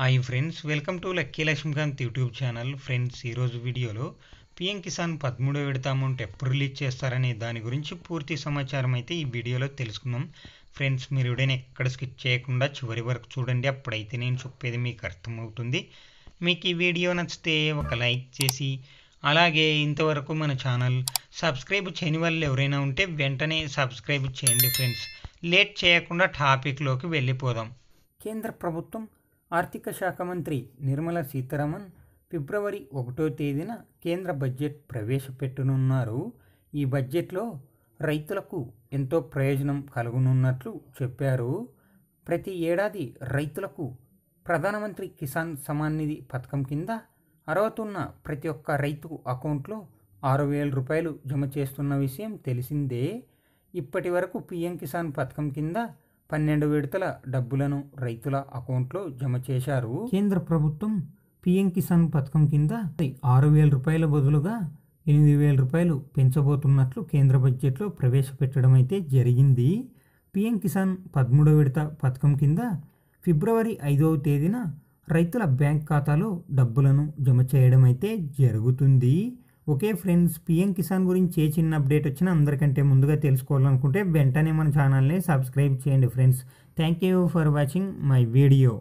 hi friends welcome to lucky Lakshmikant YouTube channel friends ఈరోజు వీడియోలో PM Kisan పదమూడో విడత అమౌంట్ ఎప్పుడు రిలీజ్ చేస్తారనే దాని గురించి పూర్తి సమాచారం అయితే ఈ వీడియోలో తెలుసుకుందాం ఫ్రెండ్స్ మీరు ఎవడైనా ఎక్కడ స్కిప్ చేయకుండా చివరి వరకు చూడండి అప్పుడైతే నేను చెప్పేది మీకు అర్థమవుతుంది మీకు ఈ వీడియో నచ్చితే ఒక లైక్ చేసి అలాగే ఇంతవరకు మన ఛానల్ సబ్స్క్రైబ్ చేయని వాళ్ళు ఎవరైనా ఉంటే వెంటనే సబ్స్క్రైబ్ చేయండి ఫ్రెండ్స్ లేట్ చేయకుండా టాపిక్లోకి వెళ్ళిపోదాం కేంద్ర ప్రభుత్వం ఆర్థిక శాఖ మంత్రి నిర్మలా సీతారామన్ ఫిబ్రవరి ఒకటో తేదీన కేంద్ర బడ్జెట్ ప్రవేశపెట్టనున్నారు ఈ బడ్జెట్లో రైతులకు ఎంతో ప్రయోజనం కలుగునున్నట్లు చెప్పారు ప్రతి ఏడాది రైతులకు ప్రధానమంత్రి కిసాన్ సమాన్ నిధి పథకం కింద అర్హతున్న ప్రతి ఒక్క రైతు అకౌంట్లో ఆరు వేల రూపాయలు జమ చేస్తున్న విషయం తెలిసిందే ఇప్పటి వరకు పిఎం కిసాన్ పథకం కింద పన్నెండు విడతల డబ్బులను రైతుల అకౌంట్లో జమ చేశారు కేంద్ర ప్రభుత్వం పిఎం కిసాన్ పథకం కింద ఆరు వేల రూపాయల బదులుగా ఎనిమిది వేల రూపాయలు పెంచబోతున్నట్లు కేంద్ర బడ్జెట్లో ప్రవేశపెట్టడం అయితే జరిగింది పిఎం కిసాన్ పదమూడో విడత పథకం కింద ఫిబ్రవరి ఐదవ తేదీన రైతుల బ్యాంక్ ఖాతాలో డబ్బులను జమ చేయడం అయితే జరుగుతుంది ఓకే ఫ్రెండ్స్ పిఎం కిసాన్ గురించి ఏ చిన్న అప్డేట్ వచ్చినా అందరికంటే ముందుగా తెలుసుకోవాలనుకుంటే వెంటనే మన ఛానల్ని సబ్స్క్రైబ్ చేయండి friends thank you for watching my video